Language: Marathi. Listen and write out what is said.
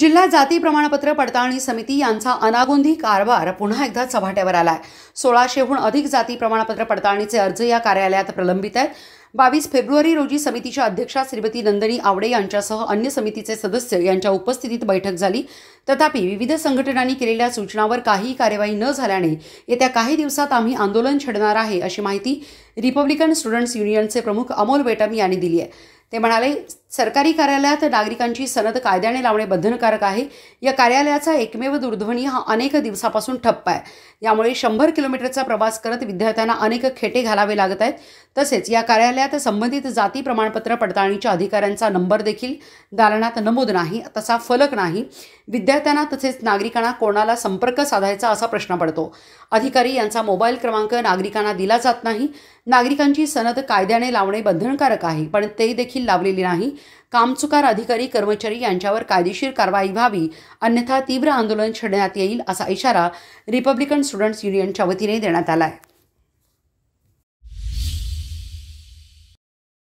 जिल्हा जाती प्रमाणपत्र पडताळणी समिती यांचा अनागोंधी कारभार पुन्हा एकदा चव्हाट्यावर आला आहे सोळाशेहून अधिक जाती प्रमाणपत्र पडताळणीचे अर्ज या कार्यालयात प्रलंबित आहेत बावीस फेब्रुवारी रोजी समितीच्या अध्यक्षा श्रीमती नंदिनी आवडे यांच्यासह अन्य समितीचे सदस्य यांच्या उपस्थितीत बैठक झाली तथापि विविध संघटनांनी केलेल्या सूचनावर काही कार्यवाही न झाल्याने येत्या काही दिवसात आम्ही आंदोलन छेडणार आहे अशी माहिती रिपब्लिकन स्टुडंट्स युनियनचे प्रमुख अमोल बेटम यांनी दिली आहे ते म्हणाले सरकारी कार्यालयात नागरिकांची सनद कायद्याने लावणे बंधनकारक आहे या कार्यालयाचा एकमेव दूरध्वनी हा अनेक दिवसापासून ठप्प आहे यामुळे शंभर किलोमीटरचा प्रवास करत विद्यार्थ्यांना अनेक खेटे घालावे लागत आहेत तसेच या कार्यालयात संबंधित जाती प्रमाणपत्र पडताळणीच्या अधिकाऱ्यांचा नंबर देखील दालनात नमूद नाही तसा फलक नाही विद्यार्थ्यांना तसेच नागरिकांना कोणाला संपर्क साधायचा असा प्रश्न पडतो अधिकारी यांचा मोबाईल क्रमांक नागरिकांना दिला जात नाही नागरिकांची सनद कायद्याने लावणे बंधनकारक आहे पण ते देखील लावलेली नाही कामचुकार अधिकारी कर्मचारी यांच्यावर कायदेशीर कारवाई व्हावी अन्यथा तीव्र आंदोलन छेडण्यात येईल असा इशारा रिपब्लिकन स्टुडंट्स युनियनच्या वतीने देण्यात आला आहे